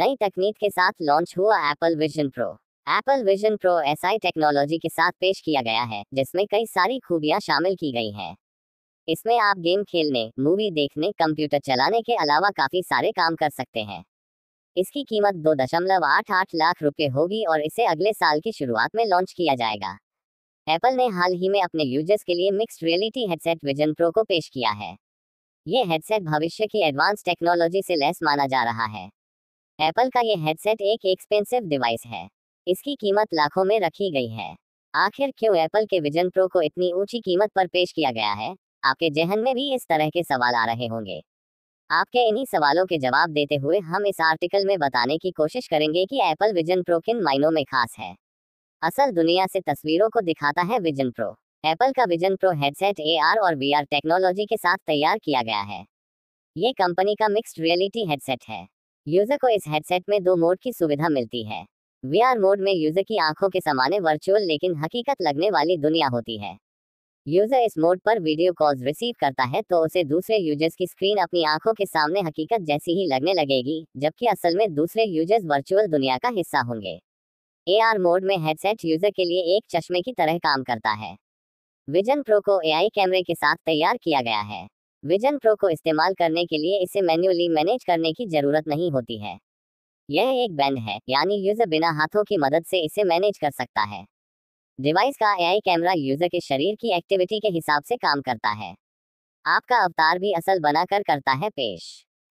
नई तकनीक के साथ लॉन्च हुआ Apple Vision Pro Apple Vision Pro SI technology के साथ पेश किया गया है जिसमें कई सारी खूबियां शामिल की गई हैं इसमें आप गेम खेलने मूवी देखने कंप्यूटर चलाने के अलावा काफी सारे काम कर सकते हैं इसकी कीमत दो दशमलव आठ आठ लाख रुपए होगी और इसे अगले साल की शुरुआत में लॉन्च किया जाएगा एप्पल ने हाल ही में अपने यूजर्स के लिए mixed reality headset Vision Pro को पेश किया है ये हेडसेट भविष्य की एडवांस टेक्नोलॉजी से लैस माना जा रहा है एप्पल का ये हेडसेट एक एक्सपेंसिव डिवाइस है इसकी कीमत लाखों में रखी गई है आखिर क्यों एप्पल के विजन प्रो को इतनी ऊंची कीमत पर पेश किया गया है आपके जहन में भी इस तरह के सवाल आ रहे होंगे आपके इन्हीं सवालों के जवाब देते हुए हम इस आर्टिकल में बताने की कोशिश करेंगे कि एप्पल विजन प्रो किन मायनों में खास है असल दुनिया से तस्वीरों को दिखाता है विजन प्रो एप्पल का विजन प्रो हेडसेट ए और वी टेक्नोलॉजी के साथ तैयार किया गया है ये कंपनी का मिक्स्ड रियलिटी हेडसेट है यूजर को इस हेडसेट में दो मोड की सुविधा मिलती है वीआर मोड में यूजर की आंखों के सामने वर्चुअल लेकिन हकीकत लगने वाली दुनिया होती है यूजर इस मोड पर वीडियो कॉल्स रिसीव करता है तो उसे दूसरे यूजर्स की स्क्रीन अपनी आंखों के सामने हकीकत जैसी ही लगने लगेगी जबकि असल में दूसरे यूजर्स वर्चुअल दुनिया का हिस्सा होंगे ए मोड में हेडसेट यूजर के लिए एक चश्मे की तरह काम करता है विजन प्रो को ए कैमरे के साथ तैयार किया गया है विजन प्रो को इस्तेमाल करने के लिए इसे मैन्युअली मैनेज करने की जरूरत नहीं होती है यह एक बैंड है यानी यूजर बिना हाथों की मदद से इसे मैनेज कर सकता है डिवाइस का एआई कैमरा यूजर के शरीर की एक्टिविटी के हिसाब से काम करता है आपका अवतार भी असल बनाकर करता है पेश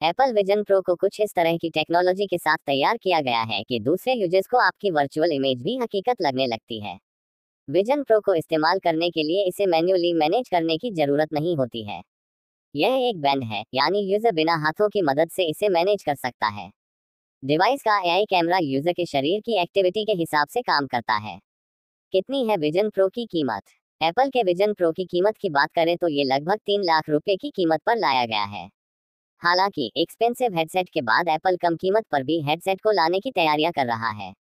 एप्पल विजन प्रो को कुछ इस तरह की टेक्नोलॉजी के साथ तैयार किया गया है कि दूसरे यूजर्स को आपकी वर्चुअल इमेज भी हकीकत लगने लगती है विजन प्रो को इस्तेमाल करने के लिए इसे मैन्युअली मैनेज करने की जरूरत नहीं होती है यह एक बैंड है यानी यूजर बिना हाथों की मदद से इसे मैनेज कर सकता है डिवाइस का एआई कैमरा यूजर के शरीर की एक्टिविटी के हिसाब से काम करता है कितनी है विजन प्रो की कीमत एप्पल के विजन प्रो की कीमत की बात करें तो ये लगभग तीन लाख रुपए की कीमत पर लाया गया है हालांकि एक्सपेंसिव हेडसेट के बाद एप्पल कम कीमत पर भी हेडसेट को लाने की तैयारियां कर रहा है